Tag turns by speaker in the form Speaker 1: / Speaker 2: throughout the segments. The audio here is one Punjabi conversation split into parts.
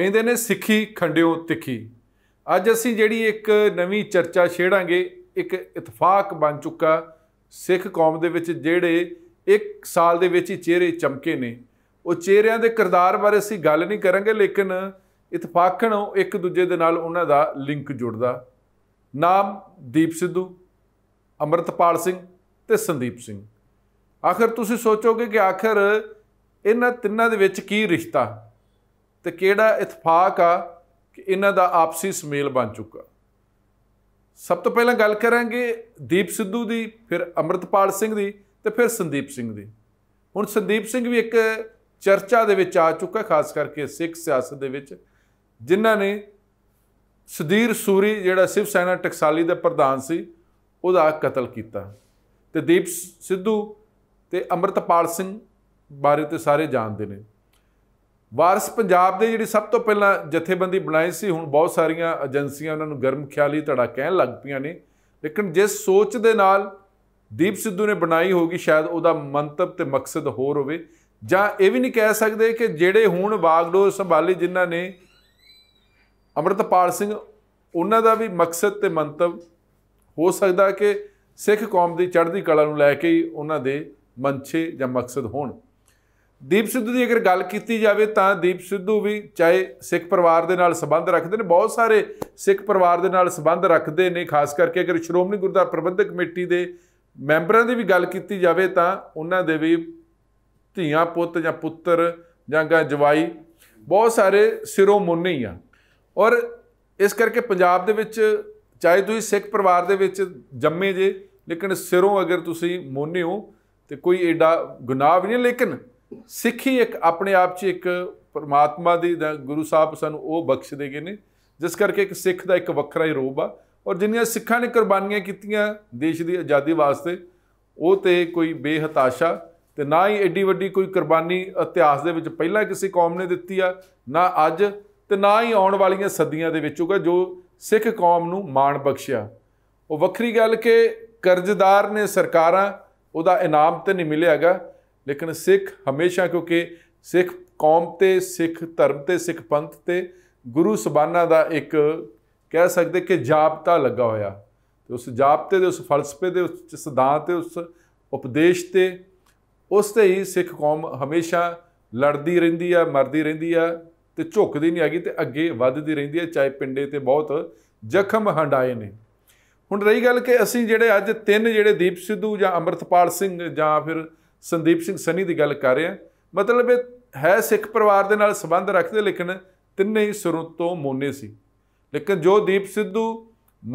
Speaker 1: ਕਹਿੰਦੇ ਨੇ ਸਿੱਖੀ ਖੰਡਿਓ ਤਿੱਖੀ ਅੱਜ ਅਸੀਂ ਜਿਹੜੀ ਇੱਕ ਨਵੀਂ ਚਰਚਾ ਛੇੜਾਂਗੇ ਇੱਕ ਇਤਫਾਕ ਬਣ ਚੁੱਕਾ ਸਿੱਖ ਕੌਮ ਦੇ ਵਿੱਚ ਜਿਹੜੇ ਇੱਕ ਸਾਲ ਦੇ ਵਿੱਚ ਹੀ ਚਿਹਰੇ ਚਮਕੇ ਨੇ ਉਹ ਚਿਹਰਿਆਂ ਦੇ ਕਿਰਦਾਰ ਬਾਰੇ ਅਸੀਂ ਗੱਲ ਨਹੀਂ ਕਰਾਂਗੇ ਲੇਕਿਨ ਇਤਫਾਕਣ ਇੱਕ ਦੂਜੇ ਦੇ ਨਾਲ ਉਹਨਾਂ ਦਾ ਲਿੰਕ ਜੁੜਦਾ ਨਾਮ ਦੀਪ ਸਿੱਧੂ ਅਮਰਤਪਾਲ ਸਿੰਘ ਤੇ ਸੰਦੀਪ ਸਿੰਘ ਆਖਰ ਤੁਸੀਂ ਸੋਚੋਗੇ ਕਿ ਆਖਰ ਇਹਨਾਂ ਤਿੰਨਾਂ ਦੇ ਵਿੱਚ ਕੀ ਰਿਸ਼ਤਾ ਤੇ ਕਿਹੜਾ ਇਤਫਾਕ ਆ ਕਿ ਇਹਨਾਂ ਦਾ ਆਪਸੀ ਸਮੇਲ ਬਣ ਚੁੱਕਾ ਸਭ ਤੋਂ ਪਹਿਲਾਂ ਗੱਲ ਕਰਾਂਗੇ ਦੀਪ ਸਿੱਧੂ ਦੀ ਫਿਰ ਅਮਰਤਪਾਲ ਸਿੰਘ ਦੀ ਤੇ ਫਿਰ ਸੰਦੀਪ ਸਿੰਘ ਦੀ ਹੁਣ ਸੰਦੀਪ ਸਿੰਘ ਵੀ ਇੱਕ ਚਰਚਾ ਦੇ ਵਿੱਚ ਆ ਚੁੱਕਾ ਖਾਸ ਕਰਕੇ ਸਿੱਖ ਸਿਆਸਤ ਦੇ ਵਿੱਚ ਜਿਨ੍ਹਾਂ ਨੇ ਸਦੀਰ ਸੂਰੀ ਜਿਹੜਾ ਸਿਵ ਸੈਨਾ ਟਕਸਾਲੀ ਦਾ ਪ੍ਰਧਾਨ ਸੀ ਉਹਦਾ ਕਤਲ ਕੀਤਾ ਤੇ ਦੀਪ ਸਿੱਧੂ ਤੇ ਅਮਰਤਪਾਲ ਸਿੰਘ ਬਾਰੇ ਤੇ ਸਾਰੇ ਜਾਣਦੇ ਨੇ ਵਾਰਸ ਪੰਜਾਬ ਦੇ ਜਿਹੜੀ ਸਭ ਤੋਂ ਪਹਿਲਾਂ ਜਥੇਬੰਦੀ ਬਣਾਈ ਸੀ ਹੁਣ ਬਹੁਤ ਸਾਰੀਆਂ ਏਜੰਸੀਆਂ ਉਹਨਾਂ ਨੂੰ ਗਰਮ ਖਿਆਲੀ ਧੜਾ ਕਹਿਣ ਲੱਗ ਪਈਆਂ ਨੇ ਲੇਕਿਨ ਜਿਸ ਸੋਚ ਦੇ ਨਾਲ ਦੀਪ ਸਿੱਧੂ ਨੇ ਬਣਾਈ ਹੋਗੀ ਸ਼ਾਇਦ ਉਹਦਾ ਮੰਤਵ ਤੇ ਮਕਸਦ ਹੋਰ ਹੋਵੇ ਜਾਂ ਇਹ ਵੀ ਨਹੀਂ ਕਹਿ ਸਕਦੇ ਕਿ ਜਿਹੜੇ ਹੁਣ ਬਾਗਡੋਰ ਸੰਭਾਲੇ ਜਿਨ੍ਹਾਂ ਨੇ ਅਮਰਤਪਾਲ ਸਿੰਘ ਉਹਨਾਂ ਦਾ ਵੀ ਮਕਸਦ ਤੇ ਮੰਤਵ ਹੋ ਸਕਦਾ ਕਿ ਸਿੱਖ ਕੌਮ ਦੀ ਚੜ੍ਹਦੀ ਕਲਾ ਨੂੰ ਲੈ ਕੇ ਹੀ ਉਹਨਾਂ ਦੇ ਮਨਛੇ ਜਾਂ ਮਕਸਦ ਹੋਣ ਦੀਪ ਸਿੱਧੂ ਦੀ ਅਗਰ ਗੱਲ ਕੀਤੀ ਜਾਵੇ ਤਾਂ ਦੀਪ ਸਿੱਧੂ ਵੀ ਚਾਹੇ ਸਿੱਖ ਪਰਿਵਾਰ ਦੇ ਨਾਲ ਸੰਬੰਧ ਰੱਖਦੇ ਨੇ ਬਹੁਤ ਸਾਰੇ ਸਿੱਖ ਪਰਿਵਾਰ ਦੇ ਨਾਲ ਸੰਬੰਧ ਰੱਖਦੇ ਨੇ ਖਾਸ ਕਰਕੇ ਅਗਰ ਸ਼੍ਰੋਮਣੀ ਗੁਰਦੁਆਰਾ ਪ੍ਰਬੰਧਕ ਕਮੇਟੀ ਦੇ ਮੈਂਬਰਾਂ ਦੀ ਵੀ ਗੱਲ ਕੀਤੀ ਜਾਵੇ ਤਾਂ ਉਹਨਾਂ ਦੇ ਵੀ ਧੀਆਂ ਪੁੱਤ ਜਾਂ ਪੁੱਤਰ ਜਾਂ ਗਾ ਜਵਾਈ ਬਹੁਤ ਸਾਰੇ ਸਿਰੋਂ ਮੁੰਨੇ ਆ ਔਰ ਇਸ ਕਰਕੇ ਪੰਜਾਬ ਦੇ ਵਿੱਚ ਚਾਹੇ ਤੁਸੀਂ ਸਿੱਖ ਪਰਿਵਾਰ ਦੇ ਵਿੱਚ ਜੰਮੇ ਜੇ ਲੇਕਿਨ ਸਿਰੋਂ ਅਗਰ ਤੁਸੀਂ ਮੋਨੇ ਹੋ ਤੇ ਕੋਈ ਐਡਾ ਗੁਨਾਹ ਵੀ ਨਹੀਂ ਲੇਕਿਨ ਸਿੱਖੀ ਇੱਕ ਆਪਣੇ ਆਪ 'ਚ ਇੱਕ ਪਰਮਾਤਮਾ ਦੀ ਗੁਰੂ ਸਾਹਿਬ ਸਾਨੂੰ ਉਹ ਬਖਸ਼ ਦੇ ਗਏ ਨੇ ਜਿਸ ਕਰਕੇ ਇੱਕ ਸਿੱਖ ਦਾ ਇੱਕ ਵੱਖਰਾ ਹੀ ਰੂਪ ਆ ਔਰ ਜਿੰਨੀਆਂ ਸਿੱਖਾਂ ਨੇ ਕੁਰਬਾਨੀਆਂ ਕੀਤੀਆਂ ਦੇਸ਼ ਦੀ ਆਜ਼ਾਦੀ ਵਾਸਤੇ ਉਹ ਤੇ ਕੋਈ ਬੇਹਤਾਸ਼ਾ ਤੇ ਨਾ ਹੀ ਐਡੀ ਵੱਡੀ ਕੋਈ ਕੁਰਬਾਨੀ ਇਤਿਹਾਸ ਦੇ ਵਿੱਚ ਪਹਿਲਾਂ ਕਿਸੇ ਕੌਮ ਨੇ ਦਿੱਤੀ ਆ ਨਾ ਅੱਜ ਤੇ ਨਾ ਹੀ ਆਉਣ ਵਾਲੀਆਂ ਸਦੀਆਂ ਦੇ ਵਿੱਚ ਹੋਗਾ ਜੋ ਸਿੱਖ ਕੌਮ ਨੂੰ ਮਾਣ ਬਖਸ਼ਿਆ ਉਹ ਵੱਖਰੀ ਗੱਲ ਕਿ ਕਰਜ਼ਦਾਰ ਨੇ ਸਰਕਾਰਾਂ ਉਹਦਾ ਇਨਾਮ ਤੇ ਨਹੀਂ ਮਿਲਿਆਗਾ ਲੇਕਿਨ ਸਿੱਖ ਹਮੇਸ਼ਾ ਕਿਉਂਕਿ ਸਿੱਖ ਕੌਮ ਤੇ ਸਿੱਖ ਧਰਮ ਤੇ ਸਿੱਖ ਪੰਥ ਤੇ ਗੁਰੂ ਸਬਾਨਾ ਦਾ ਇੱਕ ਕਹਿ ਸਕਦੇ ਕਿ ਜਾਪਤਾ ਲੱਗਾ ਹੋਇਆ ਤੇ ਉਸ ਜਾਪਤੇ ਦੇ ਉਸ ਫਲਸਫੇ ਦੇ ਉਸ ਸਿਧਾਂਤ ਤੇ ਉਸ ਉਪਦੇਸ਼ ਤੇ ਉਸ ਤੇ ਹੀ ਸਿੱਖ ਕੌਮ ਹਮੇਸ਼ਾ ਲੜਦੀ ਰਹਿੰਦੀ ਆ ਮਰਦੀ ਰਹਿੰਦੀ ਆ ਤੇ ਝੁਕਦੀ ਨਹੀਂ ਹੈਗੀ ਤੇ ਅੱਗੇ ਵੱਧਦੀ ਰਹਿੰਦੀ ਆ ਚਾਹੇ ਪਿੰਡੇ ਤੇ ਬਹੁਤ ਜ਼ਖਮ ਹੰਡਾਏ ਨੇ ਹੁਣ ਰਹੀ ਗੱਲ ਕਿ ਅਸੀਂ ਜਿਹੜੇ ਅੱਜ ਤਿੰਨ ਜਿਹੜੇ ਦੀਪ ਸਿੱਧੂ ਜਾਂ ਅਮਰਤਪਾਲ ਸਿੰਘ ਜਾਂ ਫਿਰ ਸੰਦੀਪ ਸਿੰਘ ਸਨੀ ਦੀ ਗੱਲ ਕਰ ਰਿਹਾ ਮਤਲਬ ਇਹ ਹੈ ਸਿੱਖ ਪਰਿਵਾਰ ਦੇ ਨਾਲ ਸੰਬੰਧ ਰੱਖਦੇ ਲੇਕਿਨ ਤਿੰਨੇ ਹੀ ਸਿਰੋਂ ਤੋਂ ਮੋਨੇ ਸੀ ਲੇਕਿਨ ਜੋ ਦੀਪ ਸਿੱਧੂ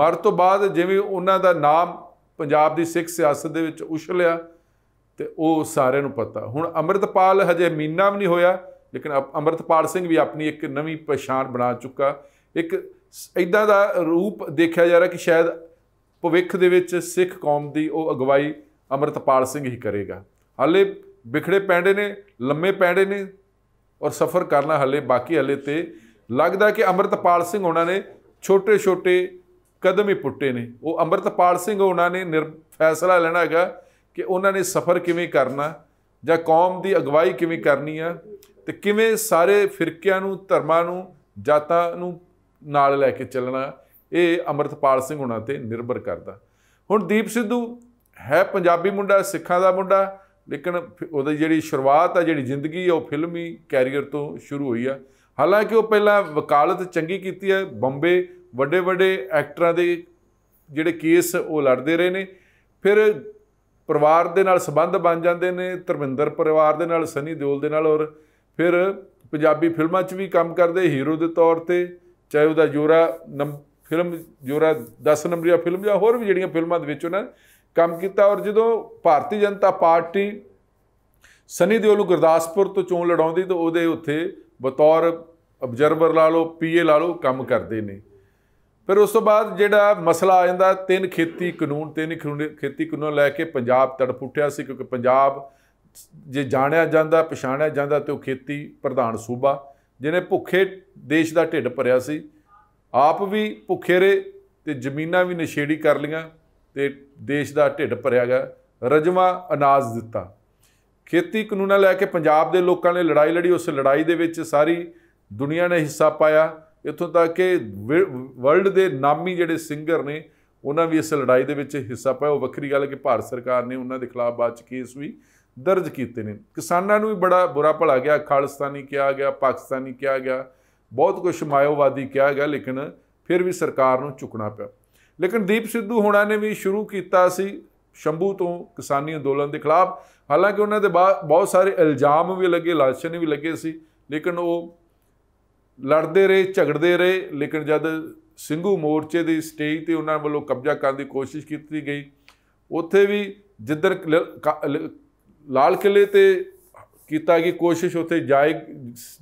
Speaker 1: ਮਰ ਤੋਂ ਬਾਅਦ ਜਿਵੇਂ ਉਹਨਾਂ ਦਾ ਨਾਮ ਪੰਜਾਬ ਦੀ ਸਿੱਖ ਸਿਆਸਤ ਦੇ ਵਿੱਚ ਉਛਲਿਆ ਤੇ ਉਹ ਸਾਰਿਆਂ ਨੂੰ ਪਤਾ ਹੁਣ ਅਮਰਤਪਾਲ ਹਜੇ ਮੀਨਾ ਵੀ ਨਹੀਂ ਹੋਇਆ ਲੇਕਿਨ ਅਮਰਤਪਾਲ ਸਿੰਘ ਵੀ ਆਪਣੀ ਇੱਕ ਨਵੀਂ ਪਛਾਣ ਬਣਾ ਚੁੱਕਾ ਇੱਕ ਇਦਾਂ ਦਾ ਰੂਪ ਦੇਖਿਆ ਜਾ ਰਿਹਾ ਕਿ ਸ਼ਾਇਦ ਭਵਿੱਖ ਦੇ ਵਿੱਚ ਸਿੱਖ ਕੌਮ ਦੀ ਉਹ ਅਗਵਾਈ ਅਮਰਤਪਾਲ ਸਿੰਘ ਹੀ ਕਰੇਗਾ ਹਲੇ ਵਿਖੜੇ ਪੈਂਡੇ ਨੇ ਲੰਮੇ ਪੈਂਡੇ ਨੇ ਔਰ ਸਫ਼ਰ ਕਰਨਾ ਹਲੇ ਬਾਕੀ ਹਲੇ ਤੇ ਲੱਗਦਾ ਕਿ ਅਮਰਤਪਾਲ ਸਿੰਘ ਉਹਨਾਂ ਨੇ ਛੋਟੇ-ਛੋਟੇ ਕਦਮ ਹੀ ਪੁੱਟੇ ਨੇ ਉਹ ਅਮਰਤਪਾਲ ਸਿੰਘ ਉਹਨਾਂ ਨੇ ਨਿਰ ਫੈਸਲਾ ਲੈਣਾ ਹੈਗਾ ਕਿ ਉਹਨਾਂ ਨੇ ਸਫ਼ਰ ਕਿਵੇਂ ਕਰਨਾ ਜਾਂ ਕੌਮ ਦੀ ਅਗਵਾਈ ਕਿਵੇਂ ਕਰਨੀ ਆ ਤੇ ਕਿਵੇਂ ਸਾਰੇ ਫਿਰਕਿਆਂ ਨੂੰ ਧਰਮਾਂ ਨੂੰ ਜਾਤਾਂ ਨੂੰ ਨਾਲ ਲੈ ਕੇ ਚੱਲਣਾ ਇਹ ਅਮਰਤਪਾਲ ਸਿੰਘ ਉਹਨਾਂ ਤੇ ਨਿਰਭਰ ਕਰਦਾ ਹੁਣ ਦੀਪ ਸਿੱਧੂ ਹੈ ਪੰਜਾਬੀ ਮੁੰਡਾ ਸਿੱਖਾਂ ਦਾ ਮੁੰਡਾ ਲੇਕਿਨ ਉਹਦੀ ਜਿਹੜੀ ਸ਼ੁਰੂਆਤ ਆ ਜਿਹੜੀ ਜ਼ਿੰਦਗੀ ਆ ਉਹ ਫਿਲਮੀ ਕੈਰੀਅਰ ਤੋਂ ਸ਼ੁਰੂ ਹੋਈ ਆ ਹਾਲਾਂਕਿ ਉਹ ਪਹਿਲਾਂ ਵਕਾਲਤ ਚੰਗੀ ਕੀਤੀ ਹੈ ਬੰਬੇ ਵੱਡੇ ਵੱਡੇ ਐਕਟਰਾਂ ਦੇ ਜਿਹੜੇ ਕੇਸ ਉਹ ਲੜਦੇ ਰਹੇ ਨੇ ਫਿਰ ਪਰਿਵਾਰ ਦੇ ਨਾਲ ਸੰਬੰਧ ਬਣ ਜਾਂਦੇ ਨੇ ਧਰਮਿੰਦਰ ਪਰਿਵਾਰ ਦੇ ਨਾਲ ਸਨੀ ਦਿਓਲ ਦੇ ਨਾਲ ਔਰ ਫਿਰ ਪੰਜਾਬੀ ਫਿਲਮਾਂ 'ਚ ਵੀ ਕੰਮ ਕਰਦੇ ਹੀਰੋ ਦੇ ਤੌਰ ਤੇ ਚਾਹੇ ਉਹਦਾ ਜੋਰਾ ਫਿਲਮ ਜੋਰਾ 10 ਨੰਬਰੀਆ ਫਿਲਮ ਜਾਂ ਹੋਰ ਵੀ ਜਿਹੜੀਆਂ ਫਿਲਮਾਂ ਦੇ ਵਿੱਚ ਉਹਨਾਂ ਕੰਮ ਕੀਤਾ ਔਰ ਜਦੋਂ ਭਾਰਤੀ ਜਨਤਾ ਪਾਰਟੀ ਸਨੀ ਦਿਓਲ ਨੂੰ ਗੁਰਦਾਸਪੁਰ ਤੋਂ ਚੋਣ ਲੜਾਉਂਦੀ ਤਾਂ ਉਹਦੇ ਉੱਥੇ ਬਤੌਰ ਅਬਜ਼ਰਵਰ ਲਾ ਲਓ ਪੀਏ ਲਾ ਲਓ ਕੰਮ ਕਰਦੇ ਨੇ ਫਿਰ ਉਸ ਤੋਂ ਬਾਅਦ ਜਿਹੜਾ ਮਸਲਾ ਆ ਜਾਂਦਾ ਤਿੰਨ ਖੇਤੀ ਕਾਨੂੰਨ ਤਿੰਨ ਖੇਤੀ ਕਾਨੂੰਨ ਲੈ ਕੇ ਪੰਜਾਬ ਤੜਫ ਉੱਠਿਆ ਸੀ ਕਿਉਂਕਿ ਪੰਜਾਬ ਜੇ ਜਾਣਿਆ ਜਾਂਦਾ ਪਛਾਣਿਆ ਜਾਂਦਾ ਤੇ ਉਹ ਖੇਤੀ ਪ੍ਰਧਾਨ ਸੂਬਾ ਜਿਹਨੇ ਭੁੱਖੇ ਦੇਸ਼ ਦਾ ਢਿੱਡ ਭਰਿਆ ਸੀ ਆਪ ਵੀ ਭੁੱਖੇ ਰਹੇ ਤੇ ਜ਼ਮੀਨਾਂ ਵੀ ਨਸ਼ੇੜੀ ਕਰ ਲੀਆਂ ਤੇ ਦੇਸ਼ ਦਾ ਢਿੱਡ ਭਰਿਆ ਗਿਆ ਰਜਮਾ ਅਨਾਜ ਦਿੱਤਾ ਖੇਤੀ ਕਾਨੂੰਨਾਂ ਲੈ ਕੇ ਪੰਜਾਬ ਦੇ ਲੋਕਾਂ ਨੇ ਲੜਾਈ ਲੜੀ ਉਸ ਲੜਾਈ ਦੇ ਵਿੱਚ ਸਾਰੀ ਦੁਨੀਆ ਨੇ ਹਿੱਸਾ ਪਾਇਆ ਇਥੋਂ ਤੱਕ ਕਿ ਵਰਲਡ ਦੇ ਨਾਮੀ ਜਿਹੜੇ ਸਿੰਗਰ ਨੇ ਉਹਨਾਂ ਵੀ ਇਸ ਲੜਾਈ ਦੇ ਵਿੱਚ ਹਿੱਸਾ ਪਾਇਆ ਉਹ ਵੱਖਰੀ ਗੱਲ ਕਿ ਭਾਰਤ ਸਰਕਾਰ ਨੇ ਉਹਨਾਂ ਦੇ ਖਿਲਾਫ ਬਾਅਦ ਚ ਕੇਸ ਵੀ ਦਰਜ ਕੀਤੇ ਨੇ ਕਿਸਾਨਾਂ ਨੂੰ ਵੀ ਬੜਾ ਬੁਰਾ ਭਲਾ ਗਿਆ ਖਾਲਸਤਾਨੀ ਕਿਹਾ ਗਿਆ ਪਾਕਿਸਤਾਨੀ ਕਿਹਾ ਗਿਆ ਬਹੁਤ ਕੁਝ ਮਾਇਓਵਾਦੀ ਕਿਹਾ ਗਿਆ ਲੇਕਿਨ ਫਿਰ ਵੀ ਸਰਕਾਰ ਨੂੰ ਝੁਕਣਾ ਪਿਆ ਲੇਕਿਨ ਦੀਪ ਸਿੱਧੂ ਹੋਣਾ ਨੇ ਵੀ ਸ਼ੁਰੂ ਕੀਤਾ ਸੀ ਸ਼ੰਭੂ ਤੋਂ ਕਿਸਾਨੀ ਅੰਦੋਲਨ ਦੇ ਖਿਲਾਫ ਹਾਲਾਂਕਿ ਉਹਨਾਂ ਦੇ ਬਹੁਤ ਸਾਰੇ ਇਲਜ਼ਾਮ ਵੀ ਲੱਗੇ ਲਾਸ਼ਨ ਵੀ ਲੱਗੇ ਸੀ ਲੇਕਿਨ ਉਹ ਲੜਦੇ ਰਹੇ ਝਗੜਦੇ ਰਹੇ ਲੇਕਿਨ ਜਦ ਸਿੰਘੂ ਮੋਰਚੇ ਦੀ ਸਟੇਜ ਤੇ ਉਹਨਾਂ ਵੱਲੋਂ ਕਬਜ਼ਾ ਕਰਨ ਦੀ ਕੋਸ਼ਿਸ਼ ਕੀਤੀ ਗਈ ਉੱਥੇ ਵੀ ਜਿੱਧਰ ਲਾਲ ਕਿਲੇ ਤੇ ਕੀਤਾ ਕਿ ਕੋਸ਼ਿਸ਼ ਉੱਥੇ ਜਾਇ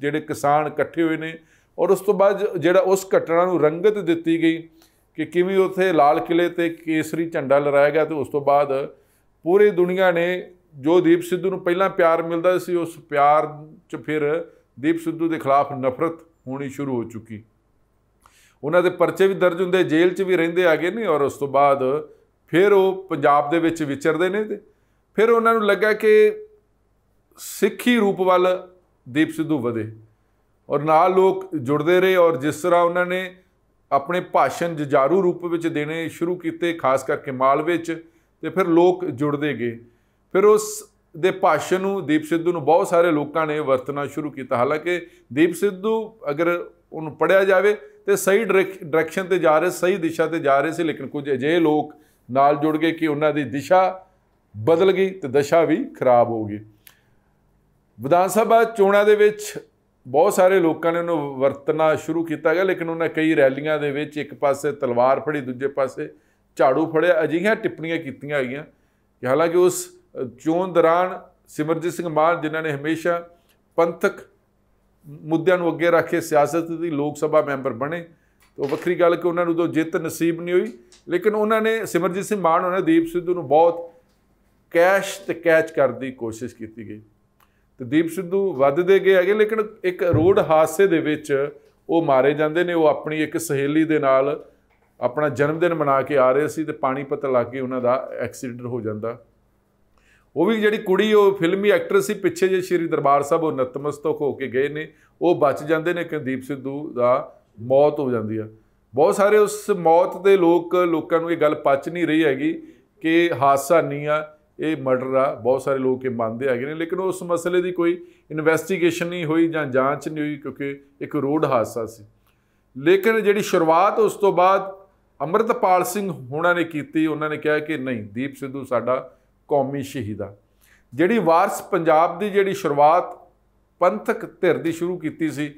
Speaker 1: ਜਿਹੜੇ ਕਿਸਾਨ ਇਕੱਠੇ ਹੋਏ ਨੇ ਔਰ ਉਸ ਤੋਂ ਬਾਅਦ ਜਿਹੜਾ ਉਸ ਘਟਨਾ ਨੂੰ ਰੰਗਤ ਦਿੱਤੀ ਗਈ ਕਿ ਕਿਵੇਂ ਉੱਥੇ ਲਾਲ ਕਿਲੇ ਤੇ ਕੇਸਰੀ ਝੰਡਾ ਲਹਿਰਾਇਆ ਗਿਆ ਤੇ ਉਸ ਤੋਂ ਬਾਅਦ ਪੂਰੀ ਦੁਨੀਆ ਨੇ ਜੋ ਦੀਪ ਸਿੱਧੂ ਨੂੰ ਪਹਿਲਾਂ ਪਿਆਰ ਮਿਲਦਾ ਸੀ ਉਸ ਪਿਆਰ 'ਚ ਫਿਰ ਦੀਪ ਸਿੱਧੂ ਦੇ ਖਿਲਾਫ ਨਫ਼ਰਤ ਹੋਣੀ ਸ਼ੁਰੂ ਹੋ ਚੁੱਕੀ ਉਹਨਾਂ ਦੇ ਪਰਚੇ ਵੀ ਦਰਜ ਹੁੰਦੇ ਜੇਲ੍ਹ 'ਚ ਵੀ ਰਹਿੰਦੇ ਆਗੇ ਨੇ ਔਰ ਉਸ ਤੋਂ ਬਾਅਦ ਫਿਰ ਉਹ ਪੰਜਾਬ ਦੇ ਵਿੱਚ ਵਿਚਰਦੇ ਨੇ ਤੇ ਫਿਰ ਉਹਨਾਂ ਨੂੰ ਲੱਗਾ ਕਿ ਸਿੱਖੀ ਰੂਪ ਵੱਲ ਦੀਪ ਸਿੱਧੂ ਵਧੇ ਔਰ ਨਾਲ ਲੋਕ ਜੁੜਦੇ ਰਹੇ ਔਰ ਜਿਸ ਤਰ੍ਹਾਂ ਉਹਨਾਂ ਨੇ ਆਪਣੇ ਭਾਸ਼ਣ ਜਜਾਰੂ ਰੂਪ ਵਿੱਚ ਦੇਣੇ ਸ਼ੁਰੂ ਕੀਤੇ ਖਾਸ ਕਰਕੇ ਮਾਲਵੇ ਵਿੱਚ ਤੇ ਫਿਰ ਲੋਕ ਜੁੜਦੇ ਗਏ ਫਿਰ ਉਸ ਦੇ ਭਾਸ਼ਣ ਨੂੰ ਦੀਪ ਸਿੱਧੂ ਨੂੰ ਬਹੁਤ ਸਾਰੇ ਲੋਕਾਂ ਨੇ ਵਰਤਣਾ ਸ਼ੁਰੂ ਕੀਤਾ ਹਾਲਾਂਕਿ ਦੀਪ ਸਿੱਧੂ ਅਗਰ ਉਹਨੂੰ ਪੜਿਆ ਜਾਵੇ ਤੇ ਸਹੀ ਡਾਇਰੈਕਸ਼ਨ ਤੇ ਜਾ ਰਹੇ ਸਹੀ ਦਿਸ਼ਾ ਤੇ ਜਾ ਰਹੇ ਸੀ ਲੇਕਿਨ ਕੁਝ ਅਜੇ ਲੋਕ ਨਾਲ ਜੁੜ ਗਏ ਕਿ ਉਹਨਾਂ ਦੀ ਦਿਸ਼ਾ ਬਦਲ ਗਈ ਤੇ ਦਸ਼ਾ ਵੀ ਖਰਾਬ ਹੋ ਗਈ ਵਿਧਾਨ ਸਭਾ ਚੋਣਾਂ ਦੇ ਵਿੱਚ ਬਹੁਤ ਸਾਰੇ ਲੋਕਾਂ ਨੇ ਉਹਨੂੰ ਵਰਤਣਾ ਸ਼ੁਰੂ ਕੀਤਾ ਗਿਆ ਲੇਕਿਨ ਉਹਨੇ ਕਈ ਰੈਲੀਆਂ ਦੇ ਵਿੱਚ ਇੱਕ ਪਾਸੇ ਤਲਵਾਰ ਫੜੀ ਦੂਜੇ ਪਾਸੇ ਝਾੜੂ ਫੜਿਆ ਅਜਿਹੀਆਂ ਟਿੱਪਣੀਆਂ ਕੀਤੀਆਂ ਗਈਆਂ ਕਿ ਹਾਲਾਂਕਿ ਉਸ ਚੋਣ ਦੌਰਾਨ ਸਿਮਰਜੀਤ ਸਿੰਘ ਮਾਨ ਜਿਨ੍ਹਾਂ ਨੇ ਹਮੇਸ਼ਾ ਪੰਥਕ ਮੁੱਦਿਆਂ ਨੂੰ ਅੱਗੇ ਰੱਖ ਕੇ ਸਿਆਸਤ ਦੀ ਲੋਕ ਸਭਾ ਮੈਂਬਰ ਬਣੇ ਤੋਂ ਵੱਖਰੀ ਗੱਲ ਕਿ ਉਹਨਾਂ ਨੂੰ ਤੋਂ ਜਿੱਤ ਨਸੀਬ ਨਹੀਂ ਹੋਈ ਲੇਕਿਨ ਉਹਨਾਂ ਨੇ ਸਿਮਰਜੀਤ ਸਿੰਘ ਮਾਨ ਉਹਨਾਂ ਦੀਪ ਸਿੱਧੂ ਨੂੰ ਬਹੁਤ ਕੈਸ਼ ਤੇ ਕੈਚ ਕਰਨ ਦੀ ਕੋਸ਼ਿਸ਼ ਕੀਤੀ ਗਈ ਤੇ ਦੀਪ ਸਿੱਧੂ ਵੱਧਦੇ ਗਏ ਹੈਗੇ ਲੇਕਿਨ ਇੱਕ ਰੋਡ ਹਾਦਸੇ ਦੇ ਵਿੱਚ ਉਹ ਮਾਰੇ ਜਾਂਦੇ ਨੇ ਉਹ ਆਪਣੀ ਇੱਕ ਸਹੇਲੀ ਦੇ ਨਾਲ ਆਪਣਾ ਜਨਮ ਦਿਨ ਮਨਾ ਕੇ ਆ ਰਹੇ ਸੀ ਤੇ ਪਾਣੀ ਪਤ ਲੱਗ ਕੇ ਉਹਨਾਂ ਦਾ ਐਕਸੀਡੈਂਟ ਹੋ ਜਾਂਦਾ ਉਹ ਵੀ ਜਿਹੜੀ ਕੁੜੀ ਉਹ ਫਿਲਮੀ ਐਕਟਰੈਸ ਸੀ ਪਿੱਛੇ ਜੇ ਸ਼੍ਰੀ ਦਰਬਾਰ ਸਾਹਿਬ ਉਹ ਨਤਮਸਤਕ ਹੋ ਕੇ ਗਏ ਨੇ ਉਹ ਬਚ ਜਾਂਦੇ ਨੇ ਕਿ ਦੀਪ ਸਿੱਧੂ ਦਾ ਮੌਤ ਹੋ ਜਾਂਦੀ ਆ ਬਹੁਤ ਸਾਰੇ ਉਸ ਮੌਤ ਦੇ ਲੋਕ ਲੋਕਾਂ ਨੂੰ ਇਹ ਗੱਲ ਪਚ ਨਹੀਂ ਰਹੀ ਹੈਗੀ ਕਿ ਹਾਦਸਾ ਨਹੀਂ ਆ ਇਹ ਮਰਡਰ ਆ ਬਹੁਤ ਸਾਰੇ ਲੋਕ ਇਹ ਮੰਨਦੇ ਹੈਗੇ ਨੇ ਲੇਕਿਨ ਉਸ ਮਸਲੇ ਦੀ ਕੋਈ ਇਨਵੈਸਟੀਗੇਸ਼ਨ ਨਹੀਂ ਹੋਈ ਜਾਂ ਜਾਂਚ ਨਹੀਂ ਹੋਈ ਕਿਉਂਕਿ ਇੱਕ ਰੋਡ ਹਾਦਸਾ ਸੀ ਲੇਕਿਨ ਜਿਹੜੀ ਸ਼ੁਰੂਆਤ ਉਸ ਤੋਂ ਬਾਅਦ ਅਮਰਤਪਾਲ ਸਿੰਘ ਹੋਣਾ ਨੇ ਕੀਤੀ ਉਹਨਾਂ ਨੇ ਕਿਹਾ ਕਿ ਨਹੀਂ ਦੀਪ ਸਿੱਧੂ ਸਾਡਾ ਕੌਮੀ ਸ਼ਹੀਦਾ ਜਿਹੜੀ ਵਾਰਸ ਪੰਜਾਬ ਦੀ ਜਿਹੜੀ ਸ਼ੁਰੂਆਤ ਪੰਥਕ ਧਿਰ ਦੀ ਸ਼ੁਰੂ ਕੀਤੀ ਸੀ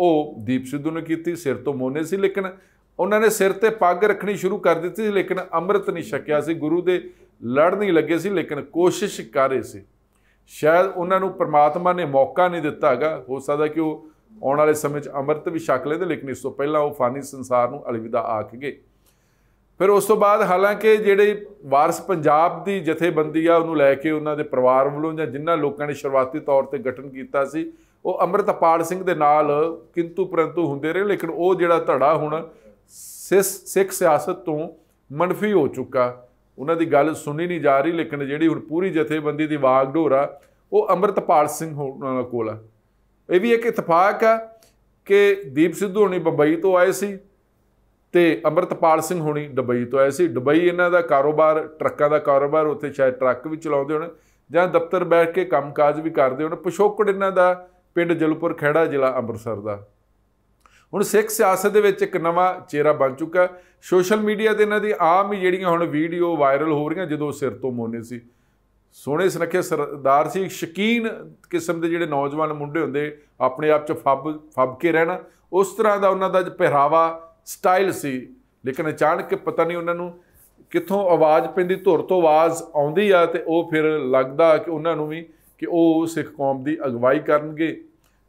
Speaker 1: ਉਹ ਦੀਪ ਸਿੱਧੂ ਨੇ ਕੀਤੀ ਸਿਰ ਤੋਂ ਮੋਨੇ ਸੀ ਲੇਕਿਨ ਉਹਨਾਂ ਨੇ ਸਿਰ ਤੇ ਪੱਗ ਰੱਖਣੀ ਸ਼ੁਰੂ ਕਰ ਦਿੱਤੀ ਸੀ ਲੇਕਿਨ ਅੰਮ੍ਰਿਤ ਨਹੀਂ ਛਕਿਆ ਸੀ ਗੁਰੂ ਦੇ ਲੜ ਨਹੀਂ ਲੱਗੇ ਸੀ ਲੇਕਿਨ ਕੋਸ਼ਿਸ਼ ਕਰ ਰਹੇ ਸੀ ਸ਼ਾਇਦ ਉਹਨਾਂ ਨੂੰ ਪ੍ਰਮਾਤਮਾ ਨੇ ਮੌਕਾ ਨਹੀਂ ਦਿੱਤਾ ਹੈਗਾ ਹੋ ਸਕਦਾ ਕਿ ਉਹ ਆਉਣ ਵਾਲੇ ਸਮੇਂ 'ਚ ਅਮਰਤ ਵੀ ਛਕ ਲੈਂਦੇ ਲੇਕਿਨ ਇਸ ਤੋਂ ਪਹਿਲਾਂ ਉਹ ਫਾਨੀ ਸੰਸਾਰ ਨੂੰ ਅਲਵਿਦਾ ਆਖ ਗਏ ਫਿਰ ਉਸ ਤੋਂ ਬਾਅਦ ਹਾਲਾਂਕਿ ਜਿਹੜੇ ਵਾਰਸ ਪੰਜਾਬ ਦੀ ਜਥੇਬੰਦੀ ਆ ਉਹਨੂੰ ਲੈ ਕੇ ਉਹਨਾਂ ਦੇ ਪਰਿਵਾਰ ਵੱਲੋਂ ਜਾਂ ਜਿਨ੍ਹਾਂ ਲੋਕਾਂ ਨੇ ਸ਼ੁਰੂਆਤੀ ਤੌਰ ਤੇ ਗਠਨ ਕੀਤਾ ਸੀ ਉਹ ਅਮਰਤਪਾਲ ਸਿੰਘ ਦੇ ਨਾਲ ਕਿੰਤੂ ਪਰੰਤੂ ਹੁੰਦੇ ਰਹੇ ਲੇਕਿਨ ਉਹ ਜਿਹੜਾ ਧੜਾ ਹੁਣ ਸਿੱਖ ਸਿਆਸਤ ਤੋਂ ਮਨਫੀ ਹੋ ਚੁੱਕਾ ਉਹਨਾਂ ਦੀ ਗੱਲ ਸੁਣੀ ਨਹੀਂ ਜਾ ਰਹੀ ਲੇਕਿਨ ਜਿਹੜੀ ਹੁਣ ਪੂਰੀ ਜਥੇਬੰਦੀ ਦੀ ਵਾਗ ਆ ਉਹ ਅਮਰਤਪਾਲ ਸਿੰਘ ਕੋਲ ਆ ਇਹ ਵੀ ਇੱਕ ਇਤਫਾਕ ਆ ਕਿ ਦੀਪ ਸਿੱਧੂ ਹੁਣੀ ਬੰਬਈ ਤੋਂ ਆਏ ਸੀ ਤੇ ਅਮਰਤਪਾਲ ਸਿੰਘ ਹੁਣੀ ਦੁਬਈ ਤੋਂ ਆਏ ਸੀ ਦੁਬਈ ਇਹਨਾਂ ਦਾ ਕਾਰੋਬਾਰ ਟਰੱਕਾਂ ਦਾ ਕਾਰੋਬਾਰ ਉੱਥੇ ਸ਼ਾਇਦ ਟਰੱਕ ਵੀ ਚਲਾਉਂਦੇ ਹੋਣ ਜਾਂ ਦਫ਼ਤਰ ਬੈਠ ਕੇ ਕੰਮਕਾਜ ਵੀ ਕਰਦੇ ਹੋਣ ਪਸ਼ੋਕੜ ਇਹਨਾਂ ਦਾ ਪਿੰਡ ਜਲਪੁਰ ਖੇੜਾ ਜ਼ਿਲ੍ਹਾ ਅੰਮ੍ਰਿਤਸਰ ਦਾ ਹੁਣ ਸਿੱਖ ਸਿਆਸਤ ਦੇ ਵਿੱਚ ਇੱਕ ਨਵਾਂ ਚਿਹਰਾ ਬਣ ਚੁੱਕਾ ਸੋਸ਼ਲ ਮੀਡੀਆ ਤੇ ਇਹਨਾਂ ਦੀ ਆਮ ਹੀ ਜਿਹੜੀਆਂ ਹੁਣ ਵੀਡੀਓ ਵਾਇਰਲ ਹੋ ਰਹੀਆਂ ਜਦੋਂ ਸਿਰ ਤੋਂ ਮੋਨੇ ਸੀ ਸੋਹਣੇ ਸੁਨੱਖੇ ਸਰਦਾਰ ਸੀ ਸ਼ਕੀਨ ਕਿਸਮ ਦੇ ਜਿਹੜੇ ਨੌਜਵਾਨ ਮੁੰਡੇ ਹੁੰਦੇ ਆਪਣੇ ਆਪ ਚ ਫੱਬ ਫੱਬ ਕੇ ਰਹਿਣਾ ਉਸ ਤਰ੍ਹਾਂ ਦਾ ਉਹਨਾਂ ਦਾ ਪਹਿਰਾਵਾ ਸਟਾਈਲ ਸੀ ਲੇਕਿਨ ਅਚਾਨਕ ਪਤਾ ਨਹੀਂ ਉਹਨਾਂ ਨੂੰ ਕਿੱਥੋਂ ਆਵਾਜ਼ ਪੈਂਦੀ ਧੁਰ ਤੋਂ ਆਵਾਜ਼ ਆਉਂਦੀ ਆ ਤੇ ਉਹ ਫਿਰ ਲੱਗਦਾ ਕਿ ਉਹਨਾਂ ਨੂੰ ਵੀ ਕਿ ਉਹ ਸਿੱਖ ਕੌਮ ਦੀ ਅਗਵਾਈ ਕਰਨਗੇ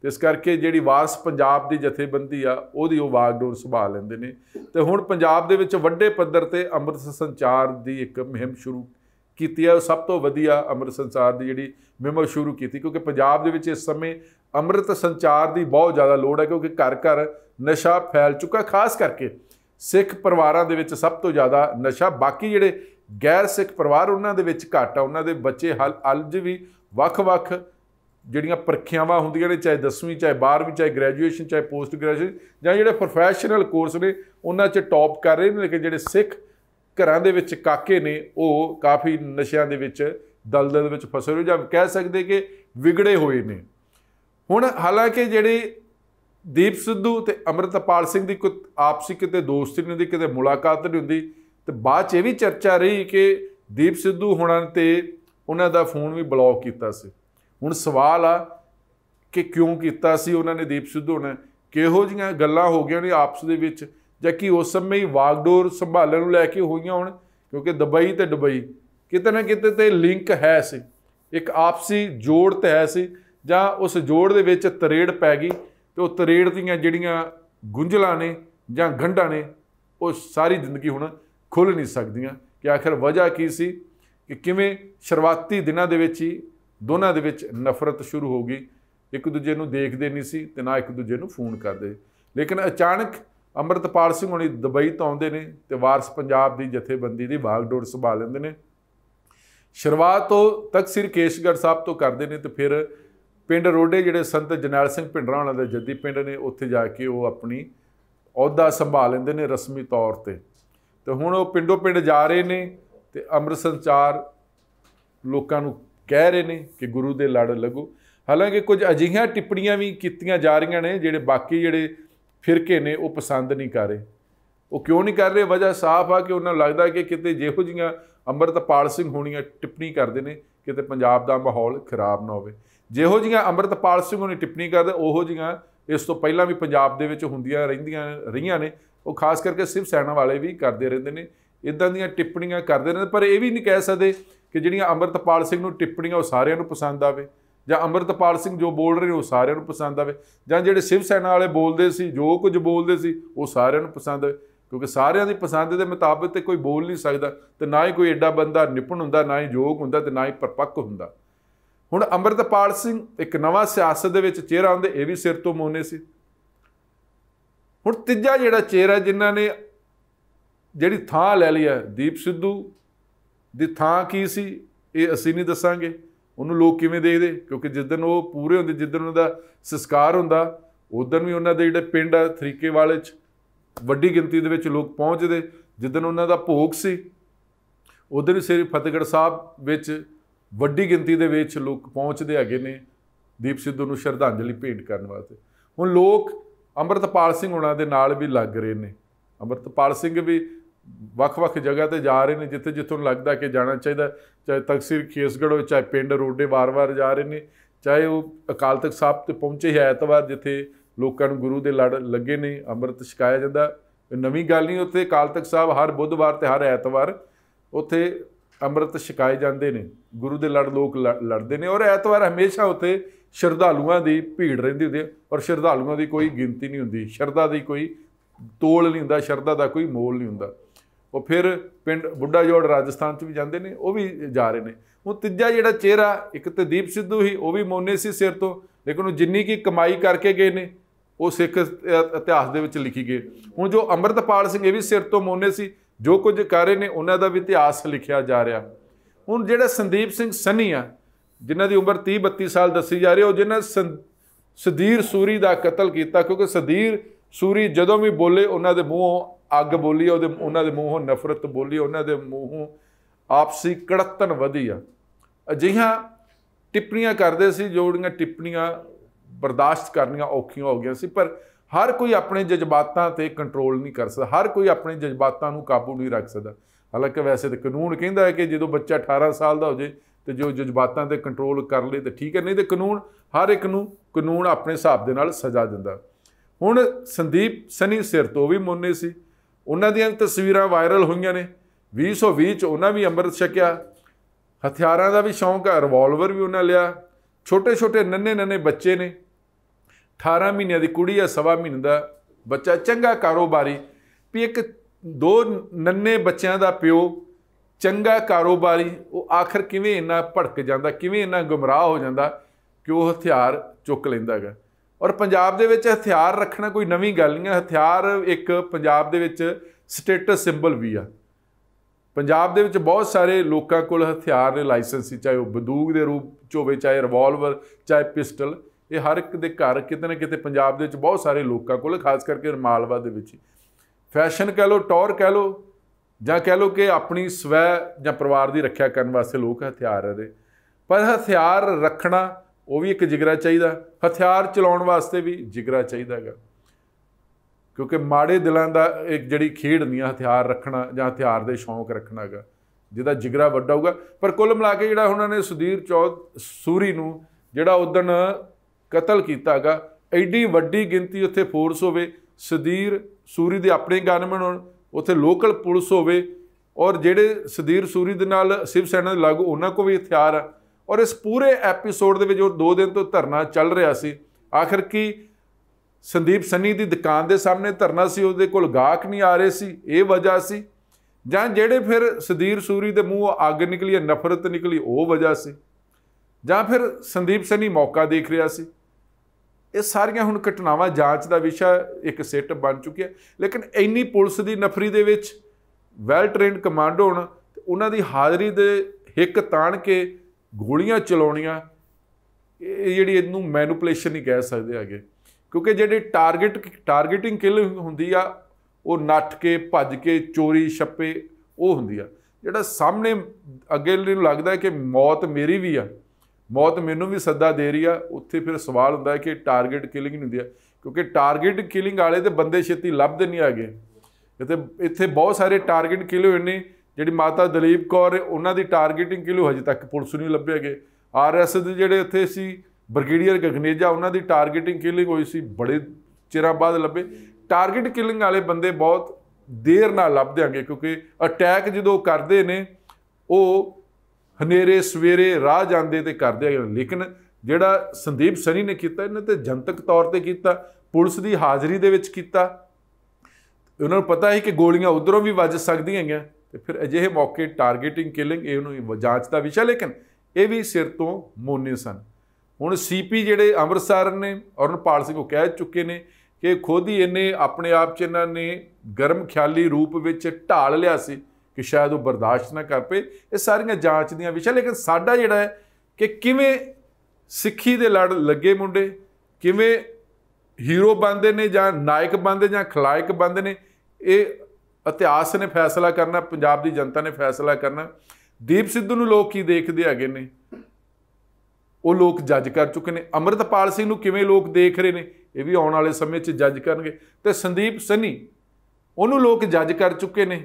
Speaker 1: ਤੇ ਇਸ ਕਰਕੇ ਜਿਹੜੀ ਵਾਰਸ ਪੰਜਾਬ ਦੀ ਜਥੇਬੰਦੀ ਆ ਉਹਦੀ ਉਹ ਵਾਗਡੋਰ ਸੰਭਾਲ ਲੈਂਦੇ ਨੇ ਤੇ ਹੁਣ ਪੰਜਾਬ ਦੇ ਵਿੱਚ ਵੱਡੇ ਪੱਧਰ ਤੇ ਅੰਮ੍ਰਿਤ ਸੰਚਾਰ ਦੀ ਇੱਕ ਮੁਹਿੰਮ ਸ਼ੁਰੂ ਕੀਤੀ ਆ ਸਭ ਤੋਂ ਵਧੀਆ ਅੰਮ੍ਰਿਤ ਸੰਚਾਰ ਦੀ ਜਿਹੜੀ ਮਹਿੰਮ ਸ਼ੁਰੂ ਕੀਤੀ ਕਿਉਂਕਿ ਪੰਜਾਬ ਦੇ ਵਿੱਚ ਇਸ ਸਮੇਂ ਅੰਮ੍ਰਿਤ ਸੰਚਾਰ ਦੀ ਬਹੁਤ ਜ਼ਿਆਦਾ ਲੋੜ ਹੈ ਕਿਉਂਕਿ ਘਰ ਘਰ ਨਸ਼ਾ ਫੈਲ ਚੁੱਕਾ ਖਾਸ ਕਰਕੇ ਸਿੱਖ ਪਰਿਵਾਰਾਂ ਦੇ ਵਿੱਚ ਸਭ ਤੋਂ ਜ਼ਿਆਦਾ ਨਸ਼ਾ ਬਾਕੀ ਜਿਹੜੇ ਗੈਰ ਸਿੱਖ ਪਰਿਵਾਰ ਉਹਨਾਂ ਦੇ ਵਿੱਚ ਘੱਟ ਆ ਉਹਨਾਂ ਦੇ ਬੱਚੇ ਹਲ ਅਲਜ ਵੀ ਵੱਖ-ਵੱਖ ਜਿਹੜੀਆਂ ਪ੍ਰੀਖਿਆਵਾਂ ਹੁੰਦੀਆਂ ਨੇ ਚਾਹੇ 10ਵੀਂ ਚਾਹੇ 12ਵੀਂ ਚਾਹੇ ਗ੍ਰੈਜੂਏਸ਼ਨ ਚਾਹੇ ਪੋਸਟ ਗ੍ਰੈਜੂਏਸ਼ਨ ਜਾਂ ਜਿਹੜੇ ਪ੍ਰੋਫੈਸ਼ਨਲ ਕੋਰਸ ਨੇ ਉਹਨਾਂ 'ਚ ਟੌਪ ਕਰ ਰਹੇ ਨੇ ਲੇਕਿਨ ਜਿਹੜੇ ਸਿੱਖ ਘਰਾਂ ਦੇ ਵਿੱਚ ਕਾਕੇ ਨੇ ਉਹ ਕਾਫੀ ਨਸ਼ਿਆਂ ਦੇ ਵਿੱਚ ਦਲਦਲ ਵਿੱਚ ਫਸੇ ਹੋਏ ਜਾਂ ਕਹਿ ਸਕਦੇ ਕਿ ਵਿਗੜੇ ਹੋਏ ਨੇ ਹੁਣ ਹਾਲਾਂਕਿ ਜਿਹੜੇ ਦੀਪ ਸਿੱਧੂ ਤੇ ਅਮਰਤਪਾਲ ਸਿੰਘ ਦੀ ਕੋਈ ਆਪਸੀ ਕਿਤੇ ਦੋਸਤੀ ਨਹੀਂ ਹੁੰਦੀ ਕਿਤੇ ਮੁਲਾਕਾਤ ਨਹੀਂ ਹੁੰਦੀ ਤੇ ਬਾਅਦ 'ਚ ਇਹ ਵੀ ਚਰਚਾ ਰਹੀ ਕਿ ਦੀਪ ਸਿੱਧੂ ਹੁਣਾਂ ਤੇ ਉਹਨਾਂ ਦਾ ਫੋਨ ਵੀ ਬਲੌਕ ਕੀਤਾ ਸੀ ਹੁਣ ਸਵਾਲ ਆ ਕਿ ਕਿਉਂ ਕੀਤਾ ਸੀ ਉਹਨਾਂ ਨੇ ਦੀਪ ਸਿੱਧੂ ਨੇ ਕਿਹੋ ਜੀਆਂ ਗੱਲਾਂ ਹੋ ਗਈਆਂ ਨੇ ਆਪਸ ਦੇ ਵਿੱਚ ਜਾਂ ਕਿ ਉਸ ਸਮੇਂ ਹੀ ਵਾਗਡੋਰ ਸੰਭਾਲਣ ਨੂੰ ਲੈ ਕੇ ਹੋਈਆਂ ਹੋਣ ਕਿਉਂਕਿ ਦੁਬਈ ਤੇ ਦੁਬਈ ਕਿਤੇ ਨਾ ਕਿਤੇ ਤੇ ਲਿੰਕ ਹੈ ਸੀ ਇੱਕ ਆਪਸੀ ਜੋੜ ਤੇ ਹੈ ਸੀ ਜਾਂ ਉਸ ਜੋੜ ਦੇ ਵਿੱਚ ਤਰੇੜ ਪੈ ਗਈ ਤੇ ਉਹ ਤਰੇੜ ਦੀਆਂ ਜਿਹੜੀਆਂ ਗੁੰਝਲਾਂ ਨੇ ਜਾਂ ਗੰਢਾਂ ਨੇ ਉਹ ਸਾਰੀ ਜ਼ਿੰਦਗੀ ਹੁਣ ਖੁੱਲ ਨਹੀਂ ਸਕਦੀਆਂ ਕਿ ਆਖਰ ਵਜ੍ਹਾ ਕੀ ਸੀ ਕਿ ਕਿਵੇਂ ਸ਼ੁਰੂਆਤੀ ਦਿਨਾਂ ਦੇ ਵਿੱਚ ਹੀ ਦੋਨਾਂ ਦੇ ਵਿੱਚ ਨਫ਼ਰਤ ਸ਼ੁਰੂ ਹੋ ਗਈ ਇੱਕ ਦੂਜੇ ਨੂੰ ਦੇਖਦੇ ਨਹੀਂ ਸੀ ਤੇ ਨਾ ਇੱਕ ਦੂਜੇ ਨੂੰ ਫੋਨ ਕਰਦੇ ਲੇਕਿਨ ਅਚਾਨਕ ਅਮਰਤਪਾਲ ਸਿੰਘ ਹੁਣੀ ਦੁਬਈ ਤੋਂ ਆਉਂਦੇ ਨੇ ਤੇ ਵਾਰਸ ਪੰਜਾਬ ਦੀ ਜਥੇਬੰਦੀ ਦੀ ਬਾਗਡੋਰ ਸੰਭਾਲ ਲੈਂਦੇ ਨੇ ਸ਼ੁਰੂਆਤ ਤੋਂ ਤੱਕ ਸਿਰ ਕੇਸ਼ਗੜ ਸਾਹਿਬ ਤੋਂ ਕਰਦੇ ਨੇ ਤੇ ਫਿਰ ਪਿੰਡ ਰੋਡੇ ਜਿਹੜੇ ਸੰਤ ਜਨੈਲ ਸਿੰਘ ਪਿੰਡਰਾ ਵਾਲਾ ਦਾ ਜੱਦੀ ਪਿੰਡ ਨੇ ਉੱਥੇ ਜਾ ਕੇ ਉਹ ਆਪਣੀ ਅਹੁਦਾ ਸੰਭਾਲ ਲੈਂਦੇ ਨੇ ਰਸਮੀ ਤੌਰ ਤੇ ਤੇ ਹੁਣ ਉਹ ਪਿੰਡੋਂ ਪਿੰਡ ਜਾ ਰਹੇ ਨੇ ਤੇ ਅੰਮ੍ਰਿਤ ਸੰਚਾਰ ਲੋਕਾਂ ਨੂੰ ਕਹਿ ਰਹੇ ਨੇ ਕਿ ਗੁਰੂ ਦੇ ਲੜ ਲੱਗੋ ਹਾਲਾਂਕਿ ਕੁਝ ਅਜਿਹੀਆਂ ਟਿੱਪਣੀਆਂ ਵੀ ਕੀਤੀਆਂ ਜਾ ਰਹੀਆਂ ਨੇ ਜਿਹੜੇ ਬਾਕੀ ਜਿਹੜੇ ਫਿਰਕੇ ਨੇ ਉਹ ਪਸੰਦ ਨਹੀਂ ਕਰ ਰਹੇ ਉਹ ਕਿਉਂ ਨਹੀਂ ਕਰ ਰਹੇ ਵਜ੍ਹਾ ਸਾਫ਼ ਆ ਕਿ ਉਹਨਾਂ ਨੂੰ ਲੱਗਦਾ ਕਿ ਕਿਤੇ ਜਿਹੋ ਜੀਆਂ ਅੰਮ੍ਰਿਤਪਾਲ ਸਿੰਘ ਹੋਣੀਆਂ ਟਿੱਪਣੀ ਕਰਦੇ ਨੇ ਕਿਤੇ ਪੰਜਾਬ ਦਾ ਮਾਹੌਲ ਖਰਾਬ ਨਾ ਹੋਵੇ ਜਿਹੋ ਜੀਆਂ ਅੰਮ੍ਰਿਤਪਾਲ ਸਿੰਘ ਹੋਣੀ ਟਿੱਪਣੀ ਕਰਦੇ ਉਹੋ ਜੀਆਂ ਇਸ ਤੋਂ ਪਹਿਲਾਂ ਵੀ ਪੰਜਾਬ ਦੇ ਵਿੱਚ ਹੁੰਦੀਆਂ ਰਹਿੰਦੀਆਂ ਰਹੀਆਂ ਨੇ ਉਹ ਖਾਸ ਕਰਕੇ ਸਿਵ ਸੈਨਾ ਵਾਲੇ ਵੀ ਕਰਦੇ ਰਹਿੰਦੇ ਨੇ ਇਦਾਂ ਦੀਆਂ ਟਿੱਪਣੀਆਂ ਕਰਦੇ ਰਹਿੰਦੇ ਪਰ ਇਹ ਵੀ ਨਹੀਂ ਕਹਿ ਸਕਦੇ ਕਿ ਜਿਹੜੀਆਂ ਅਮਰਤਪਾਲ ਸਿੰਘ ਨੂੰ ਟਿੱਪਣੀਆਂ ਉਹ ਸਾਰਿਆਂ ਨੂੰ ਪਸੰਦ ਆਵੇ ਜਾਂ ਅਮਰਤਪਾਲ ਸਿੰਘ ਜੋ ਬੋਲ ਰਹੇ ਨੇ ਉਹ ਸਾਰਿਆਂ ਨੂੰ ਪਸੰਦ ਆਵੇ ਜਾਂ ਜਿਹੜੇ ਸਿਵ ਸੈਨਾ ਵਾਲੇ ਬੋਲਦੇ ਸੀ ਜੋ ਕੁਝ ਬੋਲਦੇ ਸੀ ਉਹ ਸਾਰਿਆਂ ਨੂੰ ਪਸੰਦ ਆਵੇ ਕਿਉਂਕਿ ਸਾਰਿਆਂ ਦੀ ਪਸੰਦ ਦੇ ਮੁਤਾਬਕ ਤੇ ਕੋਈ ਬੋਲ ਨਹੀਂ ਸਕਦਾ ਤੇ ਨਾ ਹੀ ਕੋਈ ਐਡਾ ਬੰਦਾ ਨਿਪੁੰਨ ਹੁੰਦਾ ਨਾ ਹੀ ਯੋਗ ਹੁੰਦਾ ਤੇ ਨਾ ਹੀ ਪਰਪੱਕ ਹੁੰਦਾ ਹੁਣ ਅਮਰਤਪਾਲ ਸਿੰਘ ਇੱਕ ਨਵਾਂ ਸਿਆਸਤ ਦੇ ਵਿੱਚ ਚਿਹਰਾ ਹੁੰਦੇ ਇਹ ਵੀ ਸਿਰ ਤੋਂ ਮੋਨੇ ਸੀ ਹੁਣ ਤੀਜਾ ਜਿਹੜਾ ਚਿਹਰਾ ਜਿਨ੍ਹਾਂ ਨੇ ਜਿਹੜੀ ਥਾਂ ਲੈ ਲਈ ਹੈ ਦੀਪ ਸਿੱਧੂ ਦੀ ਥਾਂ ਕੀ ਸੀ ਇਹ ਅਸੀਂ ਨਹੀਂ ਦੱਸਾਂਗੇ ਉਹਨੂੰ ਲੋਕ ਕਿਵੇਂ ਦੇਖਦੇ ਕਿਉਂਕਿ ਜਿੱਦਨ ਉਹ ਪੂਰੇ ਹੁੰਦੇ ਜਿੱਦਨ ਉਹਨਾਂ ਦਾ ਸੰਸਕਾਰ ਹੁੰਦਾ ਉਦੋਂ ਵੀ ਉਹਨਾਂ ਦੇ ਜਿਹੜੇ ਪਿੰਡ ਆ ਥਰੀਕੇ ਵਾਲੇ ਚ ਵੱਡੀ ਗਿਣਤੀ ਦੇ ਵਿੱਚ ਲੋਕ ਪਹੁੰਚਦੇ ਜਿੱਦਨ ਉਹਨਾਂ ਦਾ ਭੋਗ ਸੀ ਉਦੋਂ ਵੀ ਸ੍ਰੀ ਫਤਿਹਗੜ੍ਹ ਸਾਹਿਬ ਵਿੱਚ ਵੱਡੀ ਗਿਣਤੀ ਦੇ ਵਿੱਚ ਲੋਕ ਪਹੁੰਚਦੇ ਹੈਗੇ ਨੇ ਦੀਪ ਸਿੱਧੂ ਨੂੰ ਸ਼ਰਧਾਂਜਲੀ ਭੇਟ ਕਰਨ ਵਾਸਤੇ ਹੁਣ ਲੋਕ ਅਮਰਤਪਾਲ ਸਿੰਘ ਉਹਨਾਂ ਦੇ ਨਾਲ ਵੀ ਲੱਗ ਰਹੇ ਨੇ ਅਮਰਤਪਾਲ ਸਿੰਘ ਵੀ ਵੱਖ-ਵੱਖ ਜਗ੍ਹਾ ਤੇ ਜਾ ਰਹੇ ਨੇ ਜਿੱਥੇ ਜਿੱਥੋਂ ਲੱਗਦਾ ਕਿ ਜਾਣਾ ਚਾਹੀਦਾ ਚਾਹੇ ਤਕਸੀਰ ਕੇਸਗੜ੍ਹ ਹੋਵੇ ਚਾਹੇ ਪਿੰਡ ਰੋਡੇ ਵਾਰ-ਵਾਰ ਜਾ ਰਹੇ ਨੇ ਚਾਹੇ ਉਹ ਅਕਾਲ ਤਖਤ ਸਾਹਿਬ ਤੇ ਪਹੁੰਚੇ ਹੈ ਐਤਵਾਰ ਜਿੱਥੇ ਲੋਕਾਂ ਨੂੰ ਗੁਰੂ ਦੇ ਲੜ ਲੱਗੇ ਨੇ ਅੰਮ੍ਰਿਤ ਛਕਾਇਆ ਜਾਂਦਾ ਨਵੀਂ ਗੱਲ ਨਹੀਂ ਉੱਥੇ ਅਕਾਲ ਤਖਤ ਸਾਹਿਬ ਹਰ ਬੁੱਧਵਾਰ ਤੇ ਹਰ ਐਤਵਾਰ ਉੱਥੇ ਅੰਮ੍ਰਿਤ ਛਕਾਏ ਜਾਂਦੇ ਨੇ ਗੁਰੂ ਦੇ ਲੜ ਲੋਕ ਲੜਦੇ ਨੇ ਔਰ ਐਤਵਾਰ ਹਮੇਸ਼ਾ ਉੱਥੇ ਸ਼ਰਧਾਲੂਆਂ ਦੀ ਭੀੜ ਰਹਿੰਦੀ ਹੁੰਦੀ ਹੈ ਔਰ ਸ਼ਰਧਾਲੂਆਂ ਦੀ ਕੋਈ ਗਿਣਤੀ ਨਹੀਂ ਹੁੰਦੀ ਸ਼ਰਧਾ ਦੀ ਕੋਈ ਤੋਲ ਨਹੀਂ ਹੁੰਦਾ ਸ਼ਰਧਾ ਦਾ ਕੋਈ ਮੋਲ ਨਹੀਂ ਹੁੰਦਾ ਉਹ ਫਿਰ ਪਿੰਡ ਬੁੱਢਾ ਜੋੜ ਰਾਜਸਥਾਨ 'ਚ ਵੀ ਜਾਂਦੇ ਨੇ ਉਹ ਵੀ ਜਾ ਰਹੇ ਨੇ ਉਹ ਤੀਜਾ ਜਿਹੜਾ ਚਿਹਰਾ ਇੱਕ ਤੇ ਦੀਪ ਸਿੱਧੂ ਹੀ ਉਹ ਵੀ ਮੋਨੇ ਸੀ ਸਿਰ ਤੋਂ ਲੇਕਿਨ ਉਹ ਜਿੰਨੀ ਕੀ ਕਮਾਈ ਕਰਕੇ ਗਏ ਨੇ ਉਹ ਸਿੱਖ ਇਤਿਹਾਸ ਦੇ ਵਿੱਚ ਲਿਖੀ ਗਏ ਹੁਣ ਜੋ ਅਮਰਤਪਾਲ ਸਿੰਘ ਇਹ ਵੀ ਸਿਰ ਤੋਂ ਮੋਨੇ ਸੀ ਜੋ ਕੁਝ ਕਰ ਰਹੇ ਨੇ ਉਹਨਾਂ ਦਾ ਵੀ ਇਤਿਹਾਸ ਲਿਖਿਆ ਜਾ ਰਿਹਾ ਹੁਣ ਜਿਹੜਾ ਸੰਦੀਪ ਸਿੰਘ ਸੰਨੀ ਆ ਜਿਨ੍ਹਾਂ ਦੀ ਉਮਰ 30 32 ਸਾਲ ਦੱਸੀ ਜਾ ਰਹੀ ਉਹ ਜਿਨ੍ਹਾਂ ਸਦੀਰ ਸੂਰੀ ਦਾ ਕਤਲ ਕੀਤਾ ਕਿਉਂਕਿ ਸਦੀਰ ਸੂਰੀ ਜਦੋਂ ਵੀ ਬੋਲੇ ਉਹਨਾਂ ਦੇ ਮੂੰਹੋਂ ਅੱਗ ਬੋਲੀ ਉਹਦੇ ਉਹਨਾਂ ਦੇ ਮੂੰਹੋਂ ਨਫ਼ਰਤ ਬੋਲੀ ਉਹਨਾਂ ਦੇ ਮੂੰਹੋਂ ਆਪਸੀ ਕੜਤਨ ਵਧੀ ਆ ਅਜਿਹਾ ਟਿੱਪਣੀਆਂ ਕਰਦੇ ਸੀ ਜੋੜੀਆਂ ਟਿੱਪਣੀਆਂ ਬਰਦਾਸ਼ਤ ਕਰਨੀਆਂ ਔਖੀਆਂ ਹੋ ਗਈਆਂ ਸੀ ਪਰ ਹਰ ਕੋਈ ਆਪਣੇ ਜਜ਼ਬਾਤਾਂ ਤੇ ਕੰਟਰੋਲ ਨਹੀਂ ਕਰ ਸਕਦਾ ਹਰ ਕੋਈ ਆਪਣੇ ਜਜ਼ਬਾਤਾਂ ਨੂੰ ਕਾਬੂ ਨਹੀਂ ਰੱਖ ਸਕਦਾ ਹਾਲਾਂਕਿ ਵੈਸੇ ਤਾਂ ਕਾਨੂੰਨ ਕਹਿੰਦਾ ਹੈ ਕਿ ਜਦੋਂ ਬੱਚਾ 18 ਸਾਲ ਦਾ ਹੋ ਜੇ ਤੇ ਜੋ ਜਜ਼ਬਾਤਾਂ ਤੇ ਕੰਟਰੋਲ ਕਰ ਲੇ ਤੇ ਠੀਕ ਹੈ ਨਹੀਂ ਤੇ ਕਾਨੂੰਨ ਹਰ ਇੱਕ ਨੂੰ ਕਾਨੂੰਨ ਆਪਣੇ ਹਿਸਾਬ ਦੇ ਨਾਲ ਸਜ਼ਾ ਦਿੰਦਾ ਹੁਣ ਸੰਦੀਪ ਸਨੀ ਸਿਰ ਤੋਂ ਵੀ ਮੋਨੇ ਸੀ ਉਹਨਾਂ ਦੀਆਂ ਤਸਵੀਰਾਂ ਵਾਇਰਲ ਹੋਈਆਂ ਨੇ 2020 ਚ ਉਹਨਾਂ ਵੀ ਅੰਮ੍ਰਿਤ ਛਕਿਆ ਹਥਿਆਰਾਂ ਦਾ ਵੀ ਸ਼ੌਂਕ ਹੈ ਰਿਵਾਲਵਰ ਵੀ ਉਹਨਾਂ ਲਿਆ ਛੋਟੇ ਛੋਟੇ ਨੰਨੇ ਨੰਨੇ ਬੱਚੇ ਨੇ 18 ਮਹੀਨਿਆਂ ਦੀ ਕੁੜੀ ਹੈ ਸਵਾ ਮਹੀਨੇ ਦਾ ਬੱਚਾ ਚੰਗਾ ਕਾਰੋਬਾਰੀ ਵੀ ਇੱਕ ਦੋ ਨੰਨੇ ਬੱਚਿਆਂ ਦਾ ਪਿਓ ਚੰਗਾ ਕਾਰੋਬਾਰੀ ਉਹ ਆਖਰ ਕਿਵੇਂ ਇੰਨਾ ਭੜਕ ਜਾਂਦਾ ਕਿਵੇਂ ਇੰਨਾ ਗੁੰਮਰਾਹ ਹੋ ਜਾਂਦਾ ਕਿ ਉਹ ਹਥਿਆਰ ਚੁੱਕ ਲੈਂਦਾ ਹੈਗਾ ਔਰ ਪੰਜਾਬ ਦੇ ਵਿੱਚ ਹਥਿਆਰ ਰੱਖਣਾ ਕੋਈ ਨਵੀਂ ਗੱਲ ਨਹੀਂ ਹੈ ਹਥਿਆਰ ਇੱਕ ਪੰਜਾਬ ਦੇ ਵਿੱਚ ਸਟੇਟਸ ਸਿੰਬਲ ਵੀ ਆ ਪੰਜਾਬ ਦੇ ਵਿੱਚ ਬਹੁਤ ਸਾਰੇ ਲੋਕਾਂ ਕੋਲ ਹਥਿਆਰ ਦੇ ਲਾਇਸੈਂਸ ਸੀ ਚਾਹੇ ਉਹ ਬੰਦੂਕ ਦੇ ਰੂਪ ਚ ਹੋਵੇ ਚਾਹੇ ਰਿਵਾਲਵਰ ਚਾਹੇ ਪਿਸਟਲ ਇਹ ਹਰ ਇੱਕ ਦੇ ਘਰ ਕਿਤੇ ਨਾ ਕਿਤੇ ਪੰਜਾਬ ਦੇ ਵਿੱਚ ਬਹੁਤ ਸਾਰੇ ਲੋਕਾਂ ਕੋਲ ਖਾਸ ਕਰਕੇ ਮਾਲਵਾ ਦੇ ਵਿੱਚ ਫੈਸ਼ਨ ਕਹਿ ਲੋ ਟੌਰ ਕਹਿ ਲੋ ਜਾਂ ਕਹਿ ਲੋ ਕਿ ਆਪਣੀ ਸਵੈ ਜਾਂ ਪਰਿਵਾਰ ਦੀ ਰੱਖਿਆ ਕਰਨ ਵਾਸਤੇ ਲੋਕ ਹਥਿਆਰ ਰਹੇ ਪਰ ਹਥਿਆਰ ਰੱਖਣਾ ਉਹ ਵੀ ਇੱਕ ਜਿਗਰਾ ਚਾਹੀਦਾ ਹਥਿਆਰ ਚਲਾਉਣ ਵਾਸਤੇ ਵੀ ਜਿਗਰਾ ਚਾਹੀਦਾਗਾ ਕਿਉਂਕਿ ਮਾੜੇ ਦਿਲਾਂ ਦਾ ਇੱਕ ਜਿਹੜੀ ਖੇਡ ਨਹੀਂ ਹਥਿਆਰ ਰੱਖਣਾ ਜਾਂ ਹਥਿਆਰ ਦੇ ਸ਼ੌਂਕ ਰੱਖਣਾਗਾ ਜਿਹਦਾ ਜਿਗਰਾ ਵੱਡਾ ਹੋਊਗਾ ਪਰ ਕੁੱਲ ਮਿਲਾ ਕੇ ਜਿਹੜਾ ਉਹਨਾਂ ਨੇ ਸੁਧੀਰ ਚੌਧ ਸੂਰੀ ਨੂੰ ਜਿਹੜਾ ਉਦਣ ਕਤਲ ਕੀਤਾਗਾ ਐਡੀ ਵੱਡੀ ਗਿਣਤੀ ਉੱਥੇ ਫੋਰਸ ਹੋਵੇ ਸੁਧੀਰ ਸੂਰੀ ਦੇ ਆਪਣੇ ਗਨਮੈਨ ਹੋਣ ਉੱਥੇ ਲੋਕਲ ਪੁਲਿਸ ਹੋਵੇ ਔਰ ਜਿਹੜੇ ਸੁਧੀਰ ਸੂਰੀ ਦੇ ਨਾਲ ਸਿਵ ਸੈਨਾ ਦੇ ਲਾਗੂ ਉਹਨਾਂ ਕੋ ਵੀ ਹਥਿਆਰ ਆ ਔਰ ਇਸ ਪੂਰੇ ਐਪੀਸੋਡ ਦੇ ਵਿੱਚ ਜੋ 2 ਦਿਨ ਤੋਂ ਧਰਨਾ ਚੱਲ ਰਿਹਾ ਸੀ ਆਖਰ ਕੀ ਸੰਦੀਪ ਸੰਨੀ ਦੀ ਦੁਕਾਨ ਦੇ ਸਾਹਮਣੇ ਧਰਨਾ ਸੀ ਉਹਦੇ ਕੋਲ ਗਾਹਕ ਨਹੀਂ ਆ ਰਹੇ ਸੀ ਇਹ ਵਜ੍ਹਾ ਸੀ ਜਾਂ ਜਿਹੜੇ ਫਿਰ ਸਦੀਰ ਸੂਰੀ ਦੇ ਮੂੰਹ ਅੱਗ ਨਿਕਲੀ ਨਫ਼ਰਤ ਨਿਕਲੀ ਉਹ ਵਜ੍ਹਾ ਸੀ ਜਾਂ ਫਿਰ ਸੰਦੀਪ ਸੰਨੀ ਮੌਕਾ ਦੇਖ ਰਿਹਾ ਸੀ ਇਹ ਸਾਰੀਆਂ ਹੁਣ ਘਟਨਾਵਾਂ ਜਾਂਚ ਦਾ ਵਿਸ਼ਾ ਇੱਕ ਸੈਟ ਬਣ ਚੁੱਕੀ ਹੈ ਲੇਕਿਨ ਇੰਨੀ ਪੁਲਿਸ ਦੀ ਨਫਰੀ ਦੇ ਵਿੱਚ ਵੈਲ ਟ੍ਰੇਨਡ ਕਮਾਂਡੋ ਹੋਣ ਉਹਨਾਂ ਦੀ ਹਾਜ਼ਰੀ ਦੇ ਹਿੱਕ ਤਾਣ ਕੇ ਗੋਲੀਆਂ ਚਲਾਉਣੀਆਂ ਇਹ ਜਿਹੜੀ ਇਹਨੂੰ ਮੈਨੂਪਲੇਸ਼ਨ ਹੀ ਕਹਿ ਸਕਦੇ ਆਗੇ ਕਿਉਂਕਿ ਜਿਹੜੇ ਟਾਰਗੇਟ ਟਾਰਗੇਟਿੰਗ ਕਿਲ ਹੁੰਦੀ ਆ ਉਹ ਨੱਠ ਕੇ ਭੱਜ ਕੇ ਚੋਰੀ ਛੱਪੇ ਉਹ ਹੁੰਦੀ ਆ ਜਿਹੜਾ ਸਾਹਮਣੇ ਅੱਗੇ ਨੂੰ ਲੱਗਦਾ ਕਿ ਮੌਤ ਮੇਰੀ ਵੀ ਆ ਮੌਤ ਮੈਨੂੰ ਵੀ ਸੱਦਾ ਦੇ ਰਹੀ ਆ ਉੱਥੇ ਫਿਰ ਸਵਾਲ ਹੁੰਦਾ ਹੈ ਕਿ ਟਾਰਗੇਟ ਕਿਲਿੰਗ ਨਹੀਂ ਹੁੰਦੀ ਆ ਕਿਉਂਕਿ ਟਾਰਗੇਟ ਕਿਲਿੰਗ ਵਾਲੇ ਤੇ ਬੰਦੇ ਛੇਤੀ ਲੱਭਦੇ ਨਹੀਂ ਆਗੇ ਇੱਥੇ ਇੱਥੇ ਬਹੁਤ ਸਾਰੇ ਟਾਰਗੇਟ ਕਿਲ ਹੋਏ ਨੇ ਜਿਹੜੀ ਮਾਤਾ ਦਲੀਪ ਕੌਰ ਉਹਨਾਂ ਦੀ ਟਾਰਗੇਟਿੰਗ ਕਿਲੂ ਹਜੇ ਤੱਕ ਪੁਲਿਸ ਨੂੰ ਲੱਭਿਆ ਗਏ ਆਰਐਸ ਦੇ ਜਿਹੜੇ ਇੱਥੇ ਸੀ ਬਰਗੇਡੀਅਰ ਗਗਨੇਜਾ ਉਹਨਾਂ ਦੀ ਟਾਰਗੇਟਿੰਗ ਕਿਲਿੰਗ ਹੋਈ ਸੀ ਬੜੇ ਚਿਰਾਂ ਬਾਅਦ ਲੱਭੇ ਟਾਰਗੇਟ ਕਿਲਿੰਗ ਵਾਲੇ ਬੰਦੇ ਬਹੁਤ ਦੇਰ ਨਾਲ ਲੱਭਦੇ ਆਂਗੇ ਕਿਉਂਕਿ ਅਟੈਕ ਜਦੋਂ ਕਰਦੇ ਨੇ ਉਹ ਹਨੇਰੇ ਸਵੇਰੇ ਰਾਹ ਜਾਂਦੇ ਤੇ ਕਰਦੇ ਆ ਲੇਕਿਨ ਜਿਹੜਾ ਸੰਦੀਪ ਸਨੀ ਨੇ ਕੀਤਾ ਇਹਨੇ ਤੇ ਜਨਤਕ ਤੌਰ ਤੇ ਕੀਤਾ ਪੁਲਿਸ ਦੀ ਹਾਜ਼ਰੀ ਦੇ ਵਿੱਚ ਕੀਤਾ ਉਹਨਾਂ ਨੂੰ ਪਤਾ ਹੈ ਕਿ ਗੋਲੀਆਂ ਉਧਰੋਂ ਵੀ ਵੱਜ ਸਕਦੀਆਂ ਹੈਗੀਆਂ ਤੇ ਫਿਰ ਅਜਿਹੇ ਮੌਕੇ ਟਾਰਗੇਟਿੰਗ ਕਿਲਿੰਗ ਇਹ ਨੂੰ ਜਾਂਚ ਦਾ ਵਿਸ਼ਾ ਲੇਕਿਨ ਇਹ ਵੀ ਸਿਰ ਤੋਂ ਮੋਨੇ ਸਨ ਹੁਣ ਸੀਪੀ ਜਿਹੜੇ ਅੰਮ੍ਰਿਤਸਰ ਨੇ ਅਰਨਪਾਲ ਸਿੰਘ ਉਹ ਕਹਿ ਚੁੱਕੇ ਨੇ ਕਿ ਖੁਦ ਹੀ ਇਹਨੇ ਆਪਣੇ ਆਪ 'ਚ ਇਹਨਾਂ ਨੇ ਗਰਮ ਖਿਆਲੀ ਰੂਪ ਵਿੱਚ ਢਾਲ ਲਿਆ ਸੀ ਕਿ ਸ਼ਾਇਦ ਉਹ ਬਰਦਾਸ਼ਤ ਨਾ ਕਰ ਪਏ ਇਹ ਸਾਰੀਆਂ ਜਾਂਚ ਦੀਆਂ ਵਿਸ਼ਾ ਲੇਕਿਨ ਸਾਡਾ ਜਿਹੜਾ ਹੈ ਕਿ ਕਿਵੇਂ ਸਿੱਖੀ ਦੇ ਲੜ ਲੱਗੇ ਮੁੰਡੇ ਕਿਵੇਂ ਹੀਰੋ ਬਣਦੇ ਨੇ ਜਾਂ ਨਾਇਕ ਬਣਦੇ ਜਾਂ ਖਲਾਇਕ ਬਣਦੇ ਨੇ ਇਹ ਇਤਿਹਾਸ ਨੇ ਫੈਸਲਾ ਕਰਨਾ ਪੰਜਾਬ ਦੀ ਜਨਤਾ ਨੇ ਫੈਸਲਾ ਕਰਨਾ ਦੀਪ ਸਿੱਧੂ ਨੂੰ ਲੋਕ ਕੀ ਦੇਖਦੇ ਹੈਗੇ ਨੇ ਉਹ ਲੋਕ ਜੱਜ ਕਰ ਚੁੱਕੇ ਨੇ ਅਮਰਤਪਾਲ ਸਿੰਘ ਨੂੰ ਕਿਵੇਂ ਲੋਕ ਦੇਖ ਰਹੇ ਨੇ ਇਹ ਵੀ ਆਉਣ ਵਾਲੇ ਸਮੇਂ 'ਚ ਜੱਜ ਕਰਨਗੇ ਤੇ ਸੰਦੀਪ ਸਨੀ ਉਹਨੂੰ ਲੋਕ ਜੱਜ ਕਰ ਚੁੱਕੇ ਨੇ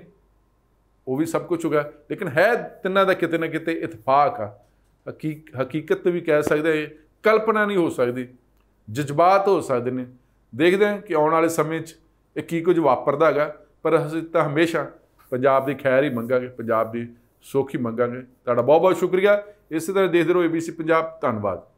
Speaker 1: ਉਹ ਵੀ ਸਭ ਕੁਝ ਹੋ ਗਿਆ ਲੇਕਿਨ ਹੈ ਤਿੰਨਾਂ ਦਾ ਕਿਤੇ ਨਾ ਕਿਤੇ ਇਤਫਾਕ ਆ ਹਕੀਕਤ ਵੀ ਕਹਿ ਸਕਦੇ ਕਲਪਨਾ ਨਹੀਂ ਹੋ ਸਕਦੀ ਜਜ਼ਬਾਤ ਹੋ ਸਕਦੇ ਨੇ ਦੇਖਦੇ ਆ ਕਿ ਆਉਣ ਵਾਲੇ ਸਮੇਂ 'ਚ ਇਹ ਕੀ ਕੁਝ ਵਾਪਰਦਾ ਹੈਗਾ ਪਰ ਅਸੀਂ ਤਾਂ ਹਮੇਸ਼ਾ ਪੰਜਾਬ ਦੀ ਖੈਰ ਹੀ ਮੰਗਾਂਗੇ ਪੰਜਾਬ ਦੀ ਸੋਖੀ ਮੰਗਾਂਗੇ ਤੁਹਾਡਾ ਬਹੁਤ ਬਹੁਤ ਸ਼ੁਕਰੀਆ ਇਸੇ ਤਰ੍ਹਾਂ ਦੇਖਦੇ ਰਹੋ ABC ਪੰਜਾਬ ਧੰਨਵਾਦ